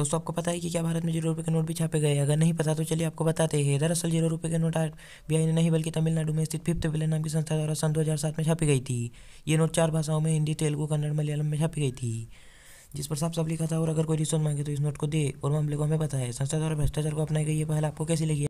दोस्तों आपको पता है कि क्या भारत में जीरो रुपये के नोट भी छापे गए अगर नहीं पता तो चलिए आपको बताते हैं दरअसल जीरो रुपये के नोट बिहार ने नहीं बल्कि तमिलनाडु में स्थित फिफ्थ विलर नाम की संस्था द्वारा सन दो में छापी गई थी ये नोट चार भाषाओं में हिंदी तेलुगू कन्नड़ मलयालम में छापी गई थी जिस पर साफ साफ लिखा था और अगर कोई रिश्वत मांगे तो इस नोट को दे और मामले को हमें पता है संस्था द्वारा भ्रष्टाचार को अपनाई गई है पहले आपको कैसी लगी